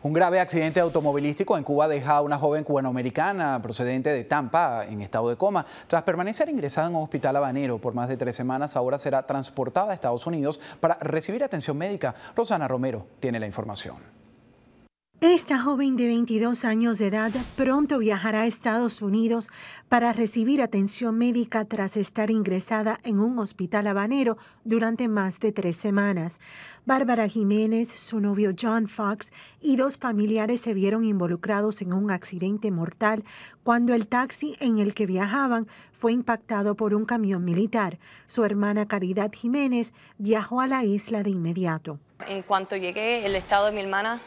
Un grave accidente automovilístico en Cuba deja a una joven cubanoamericana procedente de Tampa en estado de coma. Tras permanecer ingresada en un hospital habanero por más de tres semanas, ahora será transportada a Estados Unidos para recibir atención médica. Rosana Romero tiene la información. Esta joven de 22 años de edad pronto viajará a Estados Unidos para recibir atención médica tras estar ingresada en un hospital habanero durante más de tres semanas. Bárbara Jiménez, su novio John Fox y dos familiares se vieron involucrados en un accidente mortal cuando el taxi en el que viajaban fue impactado por un camión militar. Su hermana Caridad Jiménez viajó a la isla de inmediato. En cuanto llegué, el estado de mi hermana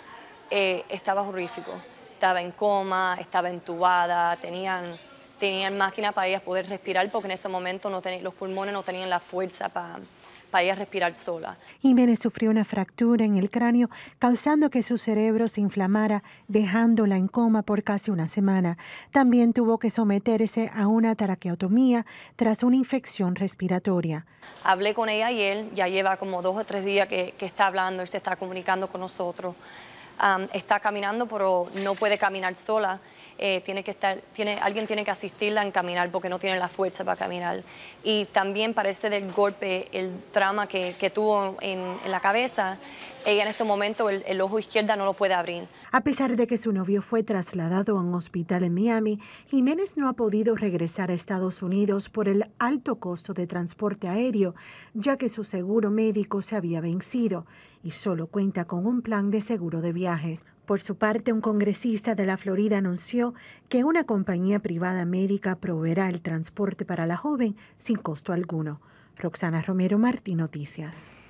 eh, estaba horrífico. Estaba en coma, estaba entubada, tenían, tenían máquina para ella poder respirar porque en ese momento no los pulmones no tenían la fuerza para para ella respirar sola. Jiménez sufrió una fractura en el cráneo, causando que su cerebro se inflamara, dejándola en coma por casi una semana. También tuvo que someterse a una taraqueotomía tras una infección respiratoria. Hablé con ella y él ya lleva como dos o tres días que, que está hablando y se está comunicando con nosotros está caminando, pero no puede caminar sola. Eh, tiene que estar, tiene, alguien tiene que asistirla en caminar porque no tiene la fuerza para caminar. Y también parece del golpe, el trauma que, tuvo en, la cabeza, ella en este momento el, el ojo izquierda no lo puede abrir. A pesar de que su novio fue trasladado a un hospital en Miami, Jiménez no ha podido regresar a Estados Unidos por el alto costo de transporte aéreo, ya que su seguro médico se había vencido y solo cuenta con un plan de seguro de viajes. Por su parte, un congresista de la Florida anunció que una compañía privada médica proveerá el transporte para la joven sin costo alguno. Roxana Romero Martí, Noticias.